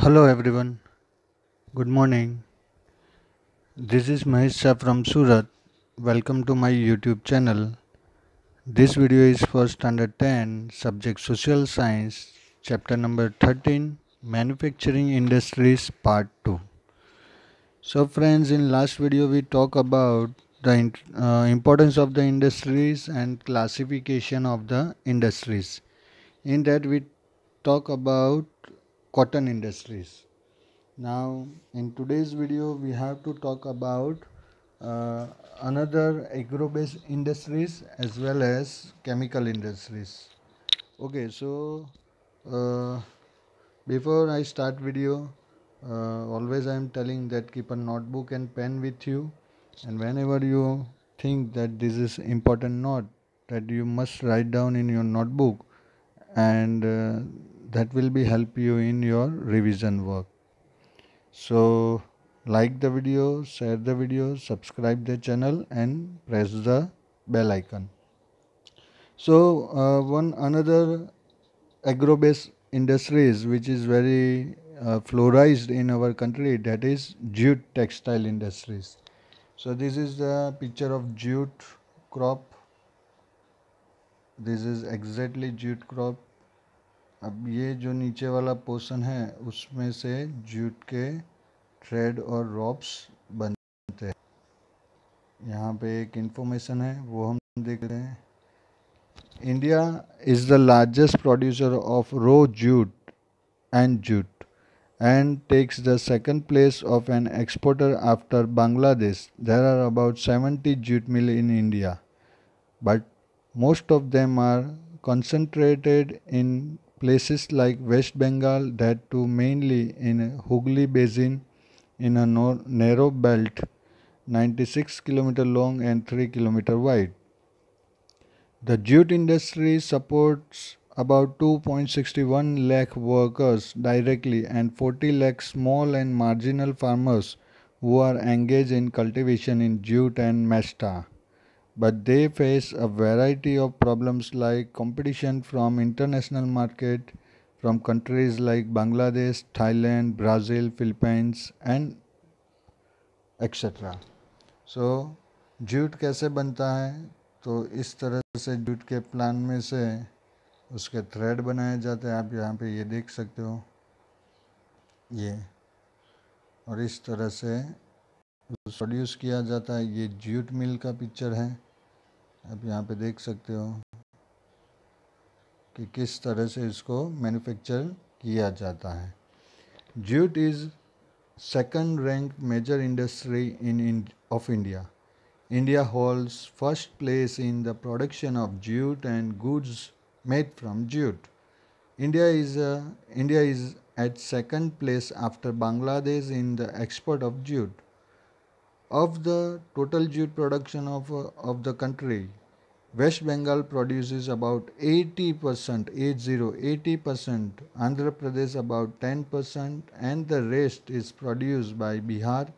Hello everyone. Good morning. This is Mahesh from Surat. Welcome to my YouTube channel. This video is for standard 10 subject social science chapter number 13 manufacturing industries part 2. So friends in last video we talk about the uh, importance of the industries and classification of the industries. In that we talk about cotton industries. Now in today's video we have to talk about uh, another agro-based industries as well as chemical industries. Okay, so uh, before I start video, uh, always I am telling that keep a notebook and pen with you and whenever you think that this is important note that you must write down in your notebook and uh, that will be help you in your revision work so like the video share the video subscribe the channel and press the bell icon so uh, one another agro based industries which is very uh, florized in our country that is jute textile industries so this is the picture of jute crop this is exactly jute crop अब ये जो नीचे वाला portion है उसमें से jute के thread और रॉप्स बनते हैं यहाँ पे एक इन्फॉर्मेशन है वो हम देख रहे हैं India is the largest producer of raw jute and jute and takes the second place of an exporter after Bangladesh. There are about 70 jute mills in India, but most of them are concentrated in places like West Bengal that too mainly in Hooghly Basin in a narrow belt 96 km long and 3 km wide. The jute industry supports about 2.61 lakh workers directly and 40 lakh small and marginal farmers who are engaged in cultivation in jute and mesta. but they face a variety of problems like competition from international market from countries like Bangladesh, Thailand, Brazil, Philippines and etc so, jute kaise banta hai to is tarah se jute ke plan mein se उसके thread बनाए जाते हैं आप यहाँ पे ये देख सकते हो ये और इस तरह से प्रोड्यूस किया जाता है ये जूट मिल का पिक्चर है आप यहाँ पे देख सकते हो कि किस तरह से इसको मैन्युफैक्चर किया जाता है jute is second rank major industry in of India India holds first place in the production of jute and goods made from jute India is India is at second place after Bangladesh in the export of jute of the total jute production of, uh, of the country, West Bengal produces about 80%, 80, 80%, Andhra Pradesh about 10%, and the rest is produced by Bihar,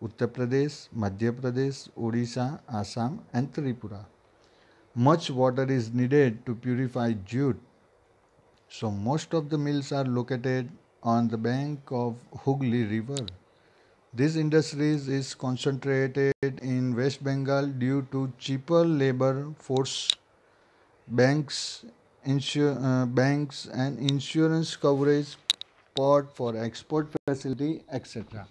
Uttar Pradesh, Madhya Pradesh, Odisha, Assam, and Tripura. Much water is needed to purify jute, so most of the mills are located on the bank of Hooghly River. These industries is concentrated in West Bengal due to cheaper labor force, banks, uh, banks and insurance coverage, port for export facility, etc.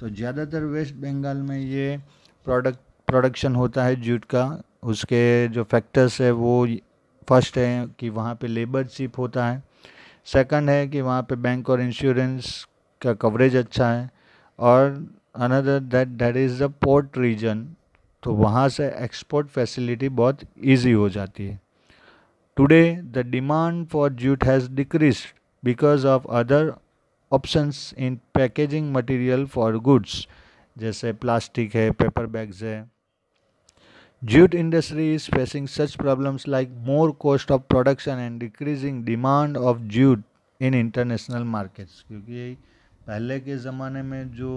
तो ज़्यादातर waste Bengal में ये product production होता है jute का उसके जो factors है वो फर्स्ट है कि वहाँ पे लेबर चीप होता है सेकंड है कि वहाँ पे बैंक और इंश्योरेंस का कवरेज अच्छा है और another that that is the port region तो वहाँ से एक्सपोर्ट फैसिलिटी बहुत इजी हो जाती है today the demand for jute has decrease because of other options in packaging material for goods जैसे प्लास्टिक है पेपर बैग्स है jute industry is facing such problems like more cost of production and decreasing demand of jute in international markets क्योंकि पहले के ज़माने में जो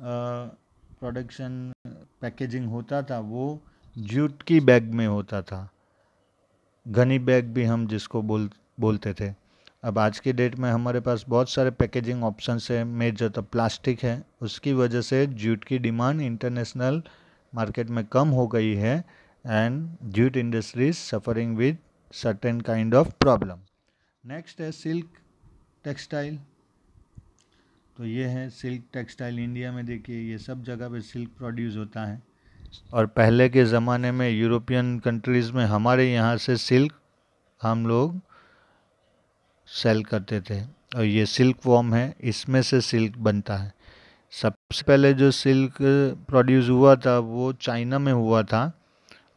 production packaging होता था वो जूट की बैग में होता था घनी बैग भी हम जिसको बोल बोलते थे अब आज के डेट में हमारे पास बहुत सारे पैकेजिंग ऑप्शन है मेजर तो प्लास्टिक है उसकी वजह से जूट की डिमांड इंटरनेशनल मार्केट में कम हो गई है and jute industries suffering with certain kind of problem next है सिल्क टेक्सटाइल तो ये है सिल्क टेक्सटाइल इंडिया में देखिए ये सब जगह पे सिल्क प्रोड्यूस होता है और पहले के ज़माने में यूरोपियन कंट्रीज़ में हमारे यहाँ से सिल्क हम लोग सेल करते थे और ये सिल्क वॉम है इसमें से सिल्क बनता है सबसे पहले जो सिल्क प्रोड्यूस हुआ था वो चाइना में हुआ था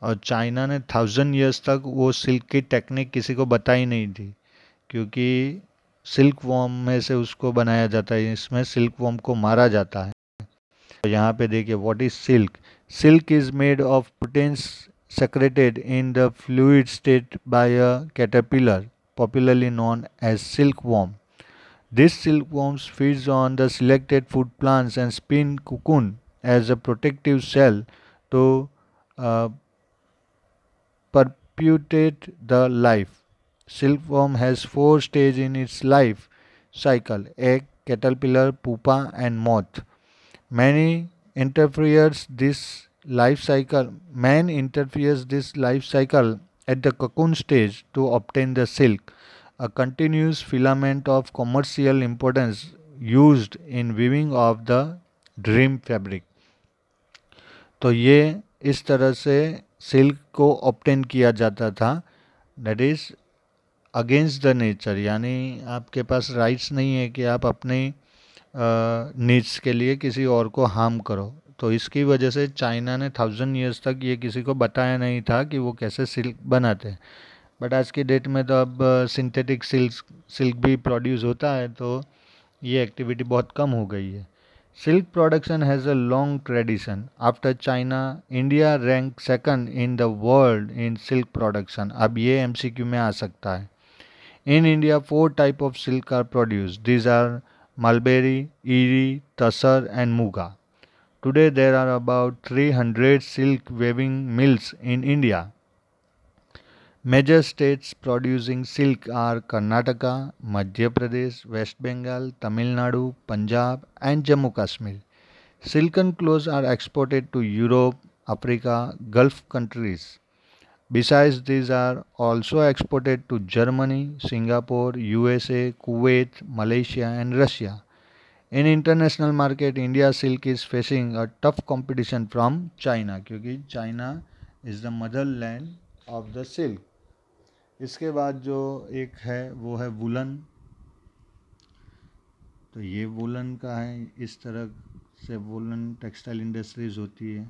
और चाइना ने थाउजेंड इयर्स तक वो सिल्क की टेक्निक किसी को बताई नहीं थी क्योंकि सिल्क वॉम में से उसको बनाया जाता है इसमें सिल्क वॉम को मारा जाता है तो यहाँ पे देखिए what is silk silk is made of proteins secreted in the fluid state by a caterpillar popularly known as silk worm this silk worms feeds on the selected food plants and spin cocoon as a protective shell to perpetuate the life Silkworm has four stages in its life cycle egg, caterpillar, pupa, and moth. Many interferes this life cycle. Man interferes this life cycle at the cocoon stage to obtain the silk, a continuous filament of commercial importance used in weaving of the dream fabric तो ये इस तरह से silk को obtain किया जाता था that is against the nature यानी आपके पास राइट्स नहीं है कि आप अपने नीड्स के लिए किसी और को हार्म करो तो इसकी वजह से चाइना ने थाउजेंड ईयर्स तक ये किसी को बताया नहीं था कि वो कैसे सिल्क बनाते हैं बट आज की डेट में तो अब सिंथेटिक सिल्क सिल्क भी प्रोड्यूस होता है तो ये एक्टिविटी बहुत कम हो गई है silk production has a long tradition after China India rank second in the world in silk production अब ये एम में आ सकता है In India, four types of silk are produced. These are mulberry, eri, tussar and muga. Today there are about 300 silk weaving mills in India. Major states producing silk are Karnataka, Madhya Pradesh, West Bengal, Tamil Nadu, Punjab and Jammu Kashmir. Silken clothes are exported to Europe, Africa, Gulf countries. Besides these are also exported to Germany, Singapore, USA, Kuwait, Malaysia and Russia. In international market, India silk is facing a tough competition from China, क्योंकि China is the motherland of the silk. इसके बाद जो एक है वो है woollen तो ये वुलन का है इस तरह से वुलन टेक्सटाइल इंडस्ट्रीज़ होती है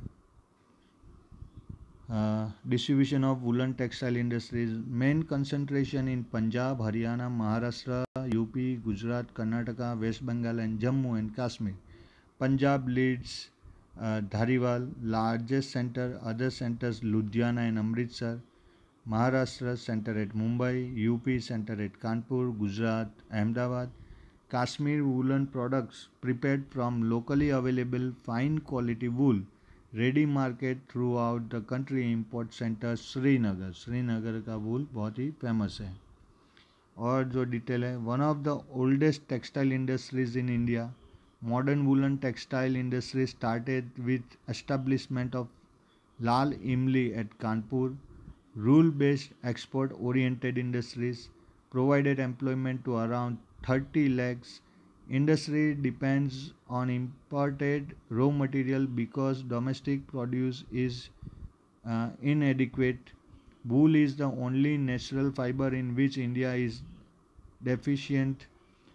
distribution of woolen textile industries main concentration in punjab haryana maharashtra up gujarat karnataka west bengal and jammu and kashmir punjab leads uh, dhariwal largest center other centers ludhiana and amritsar Maharashtra centre at Mumbai UP centre at Kanpur Gujarat Ahmedabad Kashmir woollen products prepared from locally available fine quality wool ready market throughout the country import centre Srinagar Srinagar का wool बहुत ही famous है और जो detail है one of the oldest textile industries in India modern woollen textile industry started with establishment of Lal Imli at Kanpur rural based export oriented industries provided employment to around thirty lakhs Industry depends on imported raw material because domestic produce is uh, inadequate. Wool is the only natural fiber in which India is deficient.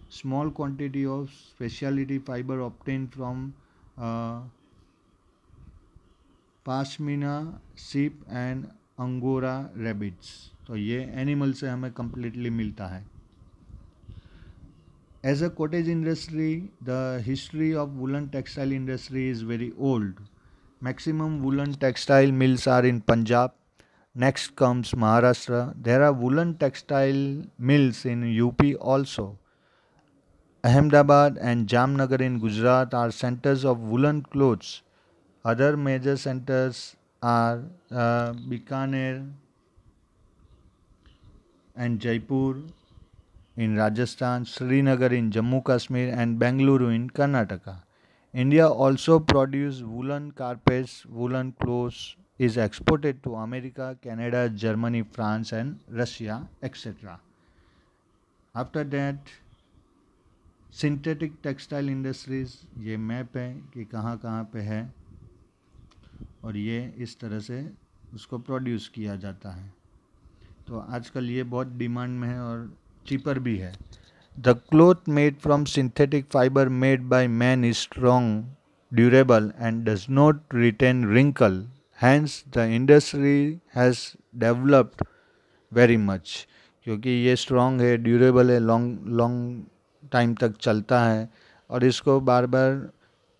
Small quantity of specialty fiber obtained from uh, pashmina sheep and angora rabbits तो ये animal से हमें completely मिलता है As a cottage industry, the history of woolen textile industry is very old. Maximum woolen textile mills are in Punjab. Next comes Maharashtra. There are woolen textile mills in UP also. Ahmedabad and Jamnagar in Gujarat are centers of woolen clothes. Other major centers are uh, Bikaner and Jaipur in Rajasthan, Srinagar in Jammu Kashmir and Bangalore in Karnataka. India also produces woolen carpets, woolen clothes is exported to America, Canada, Germany, France and Russia etc. After that synthetic textile industries, ये map है कि कहाँ कहाँ पे है और ये इस तरह से उसको produce किया जाता है तो आजकल ये बहुत demand में है और चीपर भी है the cloth made from synthetic fibre made by man is strong durable and does not retain wrinkle hence the industry has developed very much क्योंकि ये स्ट्रॉन्ग है ड्यूरेबल है लॉन्ग लॉन्ग टाइम तक चलता है और इसको बार बार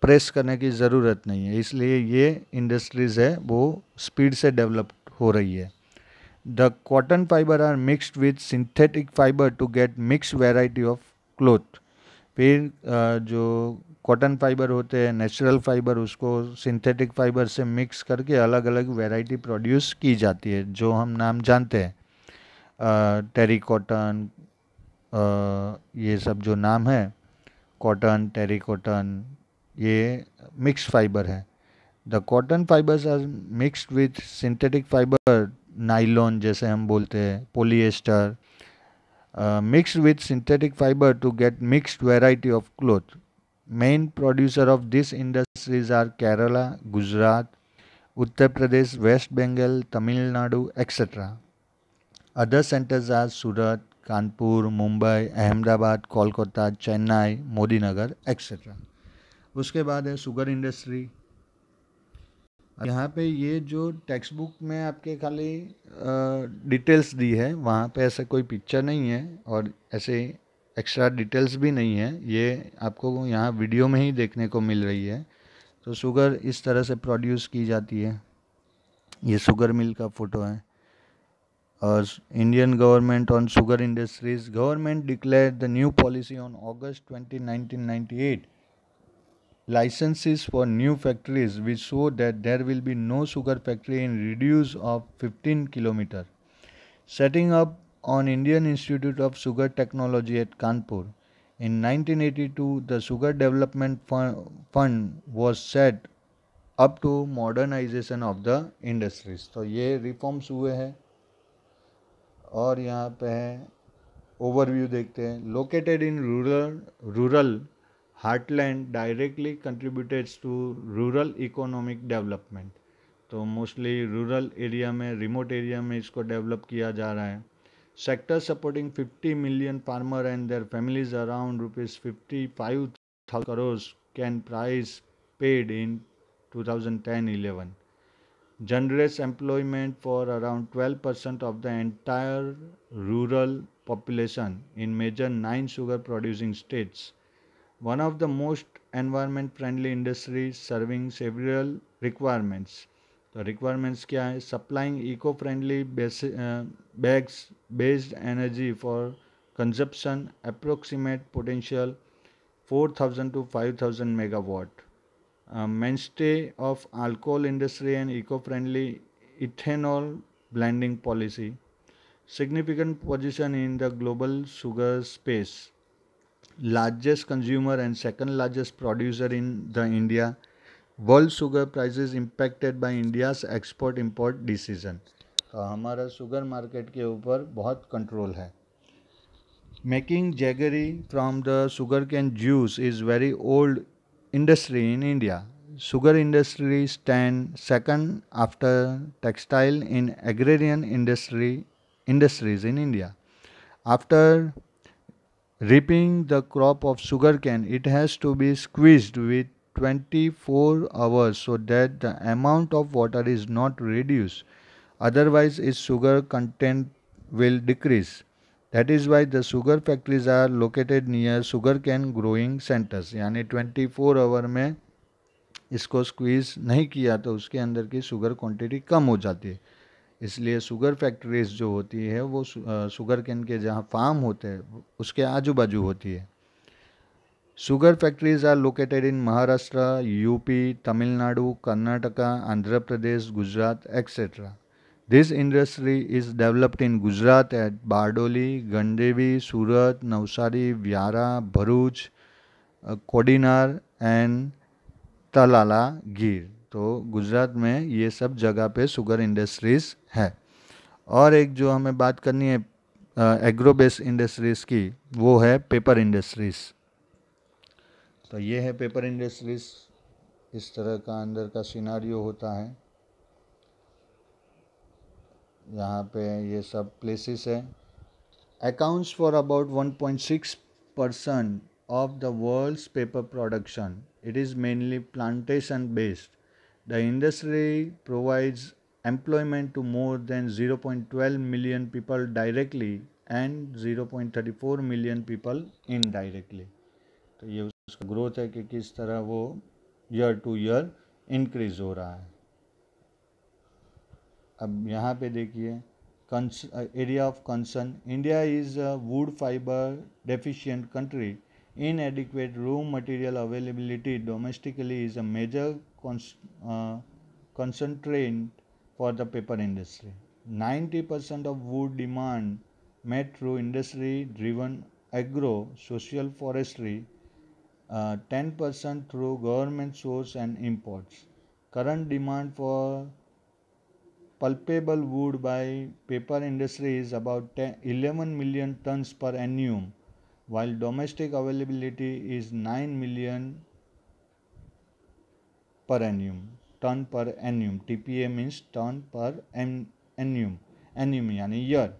प्रेस करने की ज़रूरत नहीं है इसलिए ये इंडस्ट्रीज़ है वो स्पीड से डेवलप हो रही है The cotton fiber are mixed with synthetic fiber to get mixed variety of cloth. फिर जो कॉटन फाइबर होते हैं नेचुरल फाइबर उसको सिंथेटिक फाइबर से मिक्स करके अलग अलग वैरायटी प्रोड्यूस की जाती है जो हम नाम जानते हैं टेरी कॉटन ये सब जो नाम है कॉटन टेरी कॉटन ये मिक्स फाइबर है the cotton fibres are mixed with synthetic fibre nylon जैसे हम बोलते हैं polyester mixed with synthetic fibre to get mixed variety of cloth main producer of this industries are Kerala Gujarat Uttar Pradesh west Bengal Tamil Nadu etcetera centres are Surat Kanpur Mumbai Ahmedabad Kolkata Chennai Modinagar etcetera उसके बाद है sugar industry अच्छा। यहाँ पे ये जो टेक्स्ट बुक में आपके खाली डिटेल्स दी है वहाँ पे ऐसा कोई पिक्चर नहीं है और ऐसे एक्स्ट्रा डिटेल्स भी नहीं है ये आपको यहाँ वीडियो में ही देखने को मिल रही है तो शुगर इस तरह से प्रोड्यूस की जाती है ये शुगर मिल का फ़ोटो है और Indian government on sugar industries government declare the new policy on August twenty nineteen ninety eight licenses for new factories which show that there will be no sugar factory in radius of 15 km. Setting up on Indian Institute of Sugar Technology at Kanpur. In 1982, the Sugar Development Fund was set up to modernization of the industries. so ये reforms हुए हैं और यहाँ पे overview. Overview देखते हैं located in rural rural. Heartland directly contributed to rural economic development तो mostly rural area में रिमोट एरिया में इसको डेवलप किया जा रहा है sector supporting 50 million farmer and their families around rupees fifty five crores cane price paid in 2010-11 generates employment for around 12 percent of the entire rural population in major nine sugar producing states one of the most environment friendly industries serving several requirements. The requirements are है supplying eco-friendly uh, bags based energy for consumption approximate potential 4000 to 5000 megawatt. Uh, mainstay of alcohol industry and eco-friendly ethanol blending policy. Significant position in the global sugar space. largest consumer and second largest producer in the India. World sugar prices impacted by India's export import decision हमारा sugar market के ऊपर बहुत control है making jaggery from the sugar cane juice is very old industry in India sugar industry stand second after textile in agrarian industry industries in india after reaping the crop of sugarcane it has to be squeezed with 24 hours so that the amount of water is not reduced otherwise its sugar content will decrease that is why the sugar factories are located near sugarcane growing centers यानी 24 our में इसको squeeze नहीं किया तो उसके अंदर की sugar quantity कम हो जाती है इसलिए शुगर फैक्ट्रीज जो होती है वो शुगर कैन के जहाँ फार्म होते हैं उसके आजू बाजू होती है sugar factories are located in Maharashtra UP Tamil Nadu Karnataka Andhra Pradesh Gujarat etcetera this industry is developed in Gujarat at Bardoli Gandevi Surat Navsari Vyara Bharuch Kodinar and Talala Gir तो गुजरात में ये सब जगह पे शुगर इंडस्ट्रीज़ है और एक जो हमें बात करनी है एग्रो बेस इंडस्ट्रीज़ की वो है पेपर इंडस्ट्रीज़ तो ये है पेपर इंडस्ट्रीज़ इस तरह का अंदर का सिनारियो होता है यहाँ पे ये सब प्लेसेस है accounts for about 1.6 percent of the world's paper production it is mainly plantation based The industry provides employment to more than 0.12 million people directly and 0.34 million people indirectly. Indirectly तो ये उसका ग्रोथ है कि किस तरह वो year two year increase हो रहा है अब यहाँ पे देखिए area of concern India is a wood fibre deficient country inadequate raw material availability domestically is a major cons- uh, for the paper industry. 90% of wood demand met through industry driven agro social forestry, uh, 10% through government source and imports. Current demand for pulpable wood by paper industry is about 10, 11 million tons per annum while domestic availability is 9 million per annum tonne per annum T P A means tonne per annum annum यानी year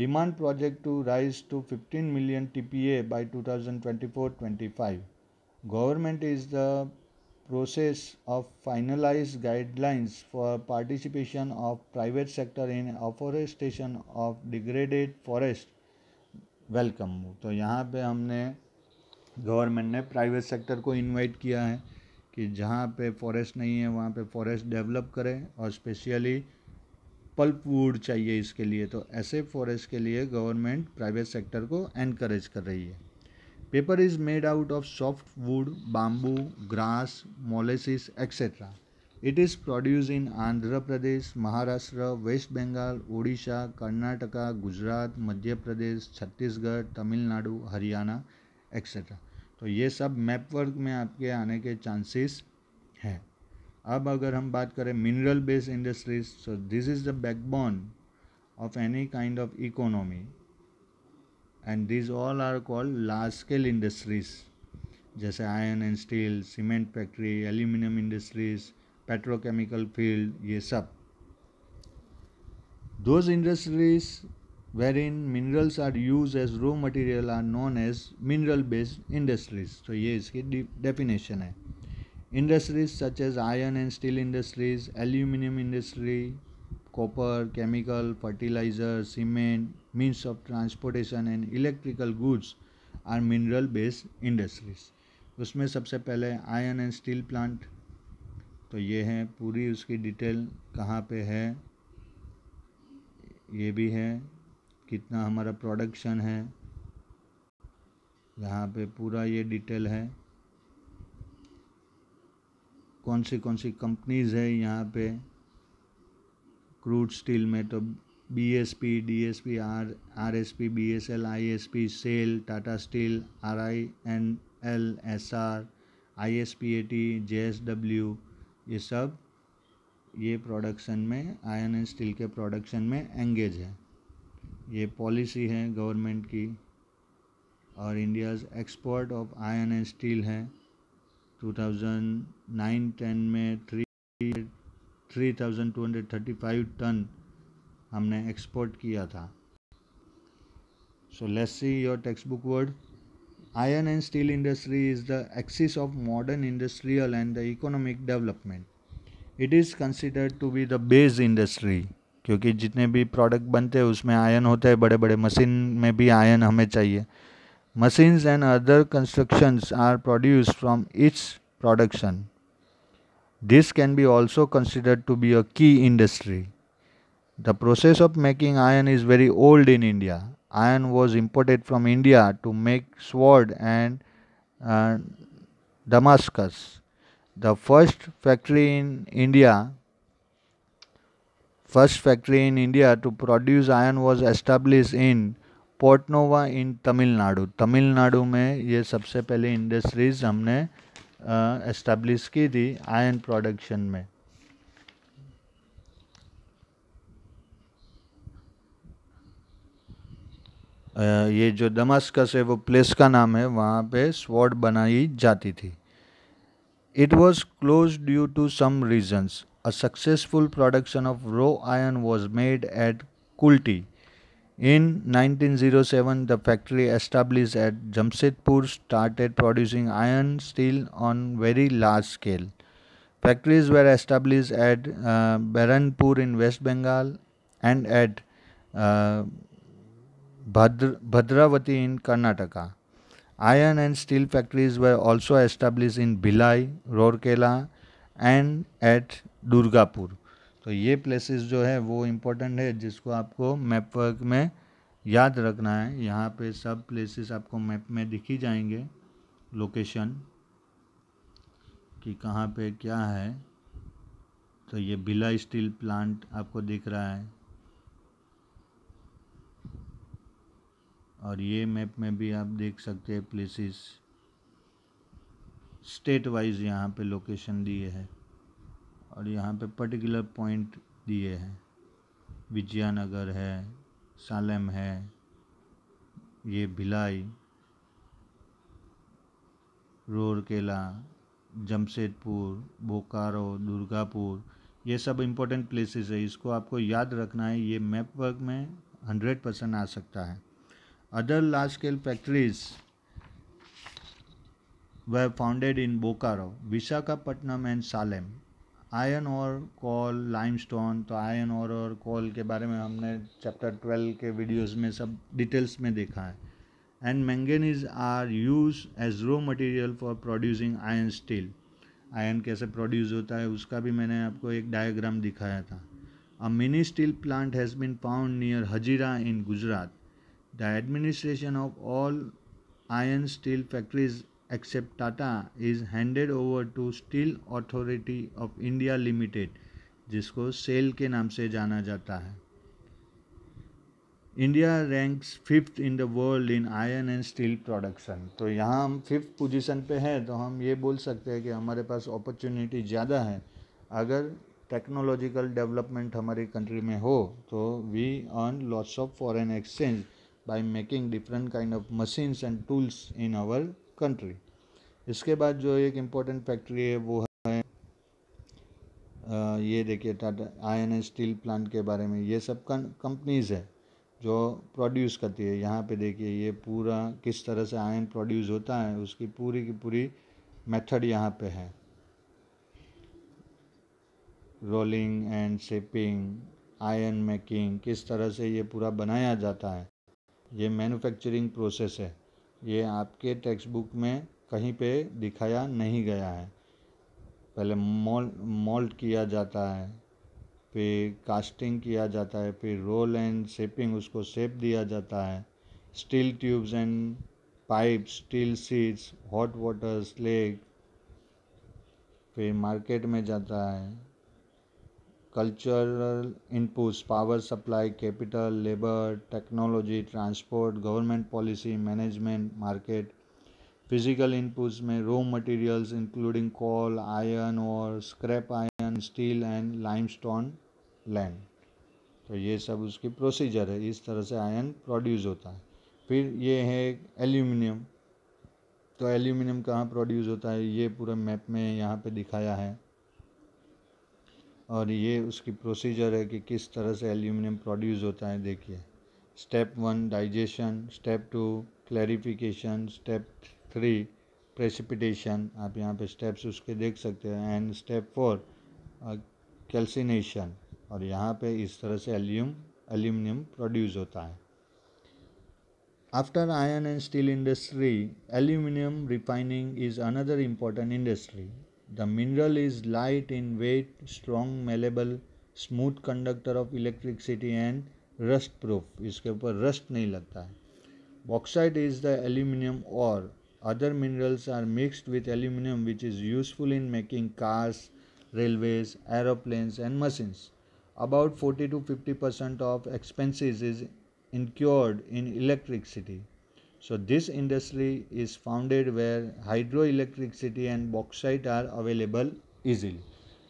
demand project to rise to fifteen million T P A by two thousand twenty four twenty five government is the process of finalise guidelines for participation of private sector in afforestation of degraded forest welcome तो यहाँ पर हमने government ने private sector को invite किया है कि जहाँ पे फॉरेस्ट नहीं है वहाँ पे फॉरेस्ट डेवलप करें और स्पेशली पल्प वुड चाहिए इसके लिए तो ऐसे फॉरेस्ट के लिए गवर्नमेंट प्राइवेट सेक्टर को एनकरेज कर रही है paper is made out of soft wood bamboo grass molasses etcetera it is produce in Andhra Pradesh Maharashtra west Bengal Orissa Karnataka Gujarat Madhya Pradesh Chhattisgarh Tamil Nadu Haryana etcetera तो ये सब मैप वर्क में आपके आने के चांसेस हैं अब अगर हम बात करें mineral based industries so this is the backbone of any kind of economy and this all are called large scale industries जैसे iron and steel cement factory aluminium industries petrochemical field ये सब those industries wherein minerals are used as raw material are known as mineral based industries तो ये इसकी definition है industries such as iron and steel industries aluminum industry copper chemical fertilizer cement means of transportation and electrical goods are mineral based industries उसमें सबसे पहले iron and steel plant तो ये है पूरी उसकी डिटेल कहाँ पे है ये भी है कितना हमारा प्रोडक्शन है यहाँ पे पूरा ये डिटेल है कौन सी कौन सी कंपनीज़ है यहाँ पे क्रूड स्टील में तो B S P D S P R R S P B S L I S P SAIL Tata Steel R I N L S R I S P A T J S W ये सब ये production में iron and steel के production में engage है ये policy है government की और India's export of iron and steel है 2009-10 में थ्री थ्री टन हमने एक्सपोर्ट किया था so let's see your text book word iron and steel industry is the axis of modern industrial and the economic development it is considered to be the base industry क्योंकि जितने भी product बनते हैं उसमें ion होते हैं बड़े बड़े मशीन में भी आयन हमें चाहिए machines and other constructions are produce from its production this can be also considered to be a key industry the process of making iron is very old in India iron was imported from India to make sword and Damascus the first factory in India First factory in India to produce iron was established in Port Nova in Tamil Nadu. Tamil Nadu में ये सबसे पहले industries हमने establish की थी ion production में आ, ये जो दमस्कस है वो प्लेस का नाम है वहाँ पे स्वॉट बनाई जाती थी it was close due to some reasons a successful production of raw iron was made at Kulti. In 1907, the factory established at Jamshedpur started producing iron steel on very large scale. Factories were established at uh, in West Bengal and at uh, Bhadra- Bhadravati in Karnataka. Iron and steel factories were also established in Bilai, Rourkela, and at Durgapur तो ये places जो है वो important है जिसको आपको map work में याद रखना है यहाँ पे सब प्लेसेस आपको मैप में दिखी जाएंगे लोकेशन कि कहाँ पे क्या है तो ये भिला स्टील प्लांट आपको दिख रहा है और ये मैप में भी आप देख सकते हैं प्लेसेस स्टेट वाइज यहाँ पे लोकेशन दिए है और यहाँ पे पर्टिकुलर पॉइंट दिए हैं विजयनगर है सालम है ये भिलाई रोरकेला जमशेदपुर बोकारो दुर्गापुर ये सब इम्पोर्टेंट प्लेसेस है इसको आपको याद रखना है ये मैप वर्क में हंड्रेड परसेंट आ सकता है other large scale factories were founded in Bokaro Visakhapatnam and Salem iron और कॉल लाइमस्टोन तो आयन और और कॉल के बारे में हमने चैप्टर ट्वेल्व के वीडियोस में सब डिटेल्स में देखा है and manganese are use as raw material for producing iron steel iron कैसे प्रोड्यूस होता है उसका भी मैंने आपको एक डायग्राम दिखाया था a mini steel plant has been found near Hazira in Gujarat the administration of all iron steel factories except Tata is handed over to Steel Authority of India Limited जिसको सेल के नाम से जाना जाता है India ranks fifth in the world in iron and steel production तो यहाँ हम फिफ्थ पोजीशन पे हैं तो हम ये बोल सकते हैं कि हमारे पास अपॉर्चुनिटी ज़्यादा है अगर टेक्नोलॉजिकल डेवलपमेंट हमारी कंट्री में हो तो we earn lots of foreign exchange by making different kind of machines and tools in our country इसके बाद जो एक इम्पोर्टेंट फैक्ट्री है वो है आ, ये देखिए टाटा आयन स्टील प्लांट के बारे में ये सब कंपनीज़ है जो प्रोड्यूस करती है यहाँ पे देखिए ये पूरा किस तरह से आयन प्रोड्यूस होता है उसकी पूरी की पूरी मेथड यहाँ पे है rolling and shaping iron making किस तरह से ये पूरा बनाया जाता है ये मैन्युफैक्चरिंग प्रोसेस है ये आपके टेक्स्ट बुक में कहीं पे दिखाया नहीं गया है पहले मोल मोल्ट किया जाता है फिर कास्टिंग किया जाता है फिर रोल एंड शेपिंग उसको शेप दिया जाता है steel tubes and pipe steel sheets hot water slag फिर मार्केट में जाता है cultural inputs power supply capital labour technology transport government policy management market physical inputs में raw materials including coal iron और scrap iron steel and limestone land तो ये सब उसकी प्रोसीजर है इस तरह से आयरन प्रोड्यूस होता है फिर ये है एल्यूमिनियम तो एल्यूमिनियम कहाँ प्रोड्यूस होता है ये पूरे मैप में यहाँ पर दिखाया है और ये उसकी प्रोसीजर है कि किस तरह से एल्यूमिनियम प्रोड्यूस होता है देखिए step one digestion step two clarification step three precipitation आप यहाँ पे स्टेप्स उसके देख सकते हैं एंड स्टेप फोर कैल्सिनेशन और यहाँ पे इस तरह से एल्यूम एल्यूमिनियम प्रोड्यूस होता है after iron and steel industry aluminium refining is another important industry The mineral is light in weight, strong, malleable, smooth conductor of electricity and rust proof. इसके ऊपर rust नहीं लगता Bauxite is the aluminium ore. Other minerals are mixed with aluminium which is useful in making cars, railways, aeroplanes and machines. About 40 to 50% of expenses is incurred in electricity. So this industry is founded where hydroelectricity and bauxite are available easily.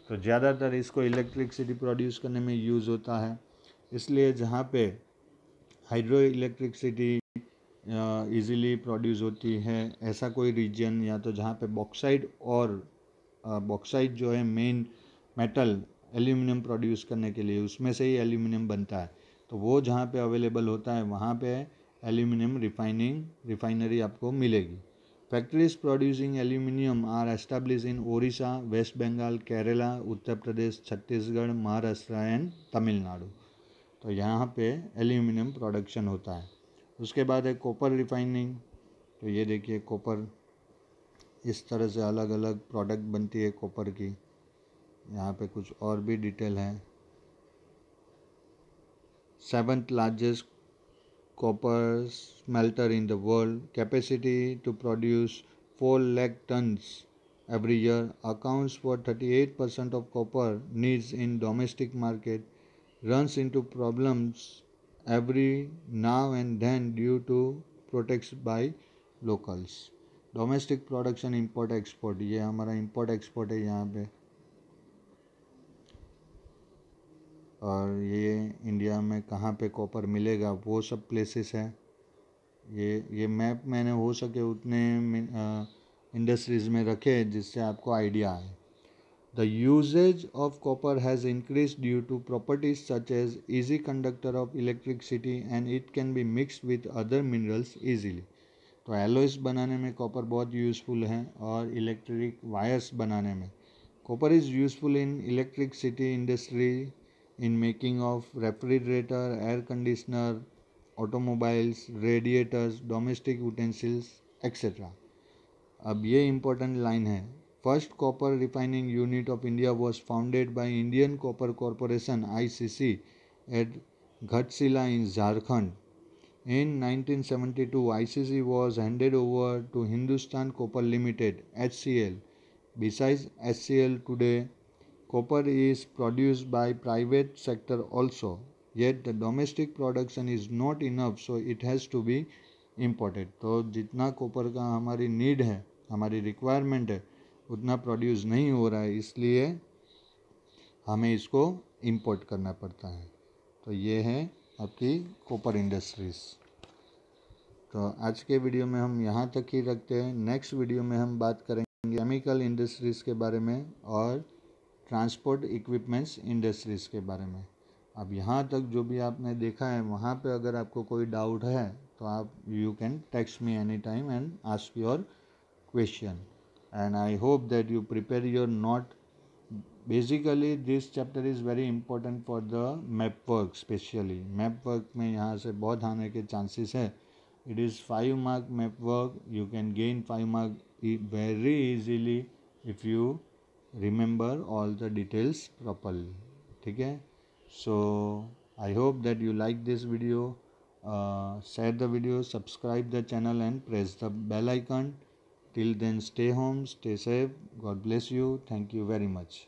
तो ज़्यादातर इसको electricity produce करने में use होता है इसलिए जहाँ पे हाइड्रो इलेक्ट्रिकसिटी ईजीली प्रोड्यूस होती है ऐसा कोई रीजन या तो जहाँ पे बॉक्साइड और बॉक्साइड जो है मेन मेटल एल्यूमिनियम प्रोड्यूस करने के लिए उसमें से ही एल्यूमिनियम बनता है तो वो जहाँ पे अवेलेबल होता है वहाँ पे एल्यूमिनियम रिफाइनिंग रिफाइनरी आपको मिलेगी factories producing aluminium are establish in Odisha West Bengal Kerala Uttar Pradesh Chhattisgarh Maharashtra and Tamil Nadu तो यहाँ पे एल्यूमिनियम प्रोडक्शन होता है उसके बाद है कॉपर रिफाइनिंग तो ये देखिए कॉपर इस तरह से अलग अलग प्रोडक्ट बनती है कॉपर की यहाँ पे कुछ और भी डिटेल है seventh largest copper smelter in the world, capacity to produce 4 lakh tons every year, accounts for 38% of copper needs in domestic market, runs into problems every now and then due to protests by locals. Domestic production, import, export. ये हमारा import export है यहाँ पे और ये India में कहाँ पे कॉपर मिलेगा वो सब प्लेसेस हैं ये ये मैप मैंने हो सके उतने इंडस्ट्रीज़ में रखे जिससे आपको आइडिया आए the uses of copper has increase due to properties such as easy conductor of electricity and it can be mix with other minerals easily तो एलोइस बनाने में कॉपर बहुत यूज़फुल हैं और इलेक्ट्रिक वायर्स बनाने में copper is useful in electricity industry in making of refrigerator, air conditioner, automobiles, radiators, domestic utensils, etc. अब ये इम्पोर्टेंट लाइन है First copper refining unit of India was founded by Indian Copper Corporation (ICC) at Ghatsila in Jharkhand. In 1972, ICC was handed over to Hindustan Copper Limited (HCL). Besides HCL, today Copper is produced by private sector also. Yet the domestic production is not enough, so it has to be imported तो जितना copper का हमारी need है हमारी requirement है उतना produce नहीं हो रहा है इसलिए हमें इसको import करना पड़ता है तो ये है आपकी copper industries तो आज के वीडियो में हम यहाँ तक ही रखते हैं नेक्स्ट वीडियो में हम बात करेंगे केमिकल इंडस्ट्रीज़ के बारे में और ट्रांसपोर्ट इक्विपमेंट्स इंडस्ट्रीज़ के बारे में अब यहाँ तक जो भी आपने देखा है वहाँ पे अगर आपको कोई डाउट है तो आप you can text me any time and ask your question and I hope that you prepare your not basically this chapter is very important for the map work specially map work में यहाँ से बहुत आने के chances है it is five mark map work you can gain five mark very easily if you remember all the details properly ठीक है so I hope that you like this video uh, share the video subscribe the channel and press the bell icon till then stay home stay safe god bless you thank you very much